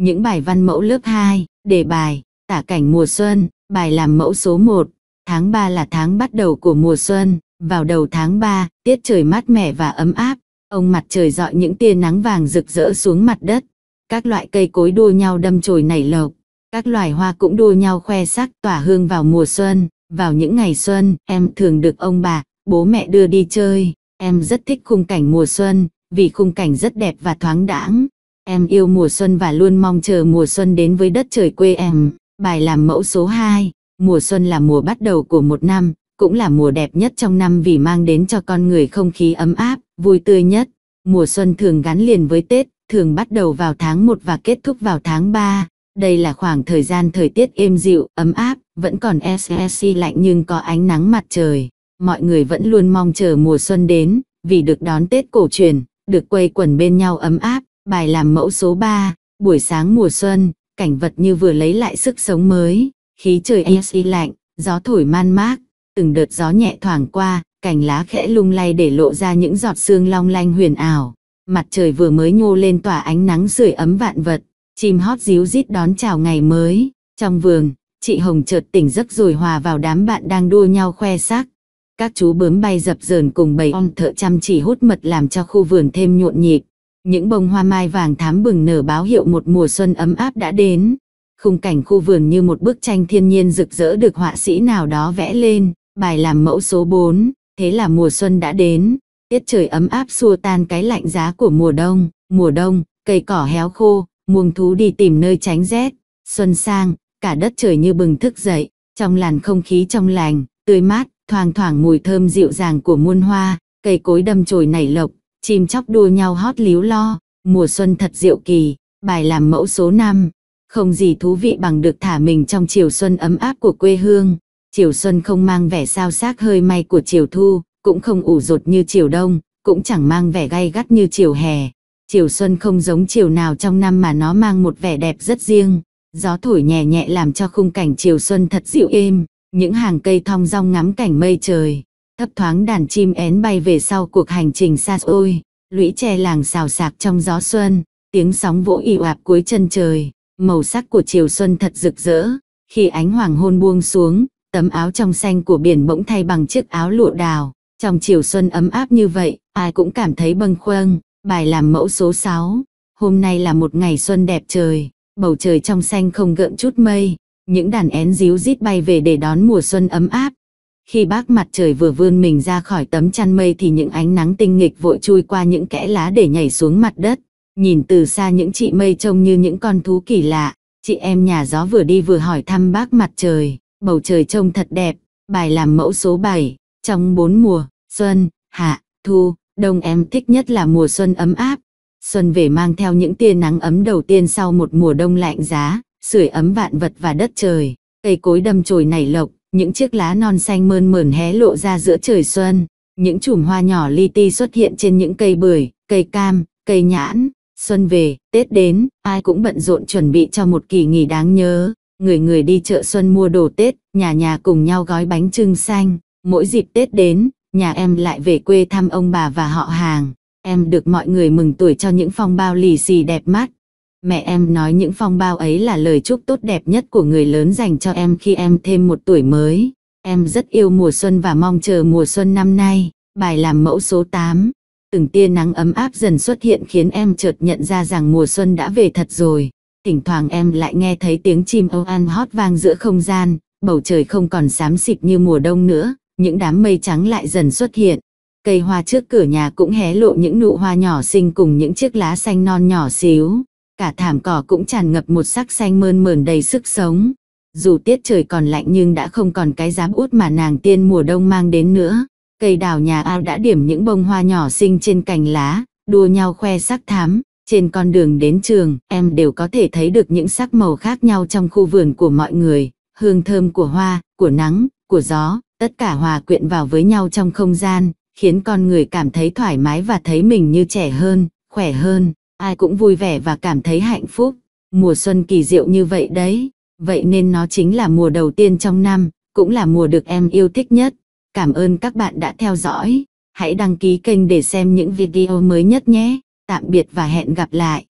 Những bài văn mẫu lớp 2, đề bài, tả cảnh mùa xuân, bài làm mẫu số 1, tháng 3 là tháng bắt đầu của mùa xuân, vào đầu tháng 3, tiết trời mát mẻ và ấm áp, ông mặt trời dọi những tia nắng vàng rực rỡ xuống mặt đất. Các loại cây cối đua nhau đâm chồi nảy lộc, các loài hoa cũng đua nhau khoe sắc tỏa hương vào mùa xuân. Vào những ngày xuân, em thường được ông bà, bố mẹ đưa đi chơi. Em rất thích khung cảnh mùa xuân, vì khung cảnh rất đẹp và thoáng đãng. Em yêu mùa xuân và luôn mong chờ mùa xuân đến với đất trời quê em. Bài làm mẫu số 2, mùa xuân là mùa bắt đầu của một năm, cũng là mùa đẹp nhất trong năm vì mang đến cho con người không khí ấm áp, vui tươi nhất. Mùa xuân thường gắn liền với Tết, thường bắt đầu vào tháng 1 và kết thúc vào tháng 3. Đây là khoảng thời gian thời tiết êm dịu, ấm áp, vẫn còn SSC e e lạnh nhưng có ánh nắng mặt trời. Mọi người vẫn luôn mong chờ mùa xuân đến, vì được đón Tết cổ truyền, được quây quần bên nhau ấm áp, Bài làm mẫu số 3, buổi sáng mùa xuân, cảnh vật như vừa lấy lại sức sống mới, khí trời ASI lạnh, gió thổi man mác, từng đợt gió nhẹ thoảng qua, cành lá khẽ lung lay để lộ ra những giọt sương long lanh huyền ảo. Mặt trời vừa mới nhô lên tỏa ánh nắng sưởi ấm vạn vật, chim hót díu rít đón chào ngày mới. Trong vườn, chị Hồng chợt tỉnh giấc rồi hòa vào đám bạn đang đua nhau khoe sắc. Các chú bướm bay dập dờn cùng bầy ong thợ chăm chỉ hút mật làm cho khu vườn thêm nhộn nhịp. Những bông hoa mai vàng thám bừng nở báo hiệu một mùa xuân ấm áp đã đến. Khung cảnh khu vườn như một bức tranh thiên nhiên rực rỡ được họa sĩ nào đó vẽ lên, bài làm mẫu số 4, thế là mùa xuân đã đến. Tiết trời ấm áp xua tan cái lạnh giá của mùa đông, mùa đông, cây cỏ héo khô, muông thú đi tìm nơi tránh rét, xuân sang, cả đất trời như bừng thức dậy, trong làn không khí trong lành, tươi mát, thoang thoảng mùi thơm dịu dàng của muôn hoa, cây cối đâm chồi nảy lộc, Chim chóc đua nhau hót líu lo, mùa xuân thật diệu kỳ, bài làm mẫu số 5. Không gì thú vị bằng được thả mình trong chiều xuân ấm áp của quê hương. Chiều xuân không mang vẻ sao xác hơi may của chiều thu, cũng không ủ rột như chiều đông, cũng chẳng mang vẻ gay gắt như chiều hè. Chiều xuân không giống chiều nào trong năm mà nó mang một vẻ đẹp rất riêng. Gió thổi nhẹ nhẹ làm cho khung cảnh chiều xuân thật dịu êm, những hàng cây thong dong ngắm cảnh mây trời, Thấp thoáng đàn chim én bay về sau cuộc hành trình xa xôi, lũy tre làng xào sạc trong gió xuân, tiếng sóng vỗ ị ạp cuối chân trời, màu sắc của chiều xuân thật rực rỡ, khi ánh hoàng hôn buông xuống, tấm áo trong xanh của biển bỗng thay bằng chiếc áo lụa đào, trong chiều xuân ấm áp như vậy, ai cũng cảm thấy bâng khuâng, bài làm mẫu số 6. Hôm nay là một ngày xuân đẹp trời, bầu trời trong xanh không gợn chút mây, những đàn én díu rít bay về để đón mùa xuân ấm áp, khi bác mặt trời vừa vươn mình ra khỏi tấm chăn mây thì những ánh nắng tinh nghịch vội chui qua những kẽ lá để nhảy xuống mặt đất. Nhìn từ xa những chị mây trông như những con thú kỳ lạ, chị em nhà gió vừa đi vừa hỏi thăm bác mặt trời, bầu trời trông thật đẹp, bài làm mẫu số 7, trong bốn mùa, xuân, hạ, thu, đông em thích nhất là mùa xuân ấm áp. Xuân về mang theo những tia nắng ấm đầu tiên sau một mùa đông lạnh giá, sưởi ấm vạn vật và đất trời, cây cối đâm chồi nảy lộc, những chiếc lá non xanh mơn mởn hé lộ ra giữa trời xuân, những chùm hoa nhỏ li ti xuất hiện trên những cây bưởi, cây cam, cây nhãn. Xuân về, Tết đến, ai cũng bận rộn chuẩn bị cho một kỳ nghỉ đáng nhớ. Người người đi chợ xuân mua đồ Tết, nhà nhà cùng nhau gói bánh trưng xanh. Mỗi dịp Tết đến, nhà em lại về quê thăm ông bà và họ hàng. Em được mọi người mừng tuổi cho những phong bao lì xì đẹp mắt, Mẹ em nói những phong bao ấy là lời chúc tốt đẹp nhất của người lớn dành cho em khi em thêm một tuổi mới. Em rất yêu mùa xuân và mong chờ mùa xuân năm nay. Bài làm mẫu số 8. Từng tia nắng ấm áp dần xuất hiện khiến em chợt nhận ra rằng mùa xuân đã về thật rồi. Thỉnh thoảng em lại nghe thấy tiếng chim âu an hót vang giữa không gian, bầu trời không còn xám xịt như mùa đông nữa, những đám mây trắng lại dần xuất hiện. Cây hoa trước cửa nhà cũng hé lộ những nụ hoa nhỏ xinh cùng những chiếc lá xanh non nhỏ xíu. Cả thảm cỏ cũng tràn ngập một sắc xanh mơn mởn đầy sức sống. Dù tiết trời còn lạnh nhưng đã không còn cái giám út mà nàng tiên mùa đông mang đến nữa. Cây đào nhà ao đã điểm những bông hoa nhỏ xinh trên cành lá, đua nhau khoe sắc thám. Trên con đường đến trường, em đều có thể thấy được những sắc màu khác nhau trong khu vườn của mọi người, hương thơm của hoa, của nắng, của gió, tất cả hòa quyện vào với nhau trong không gian, khiến con người cảm thấy thoải mái và thấy mình như trẻ hơn, khỏe hơn ai cũng vui vẻ và cảm thấy hạnh phúc. Mùa xuân kỳ diệu như vậy đấy, vậy nên nó chính là mùa đầu tiên trong năm, cũng là mùa được em yêu thích nhất. Cảm ơn các bạn đã theo dõi, hãy đăng ký kênh để xem những video mới nhất nhé. Tạm biệt và hẹn gặp lại.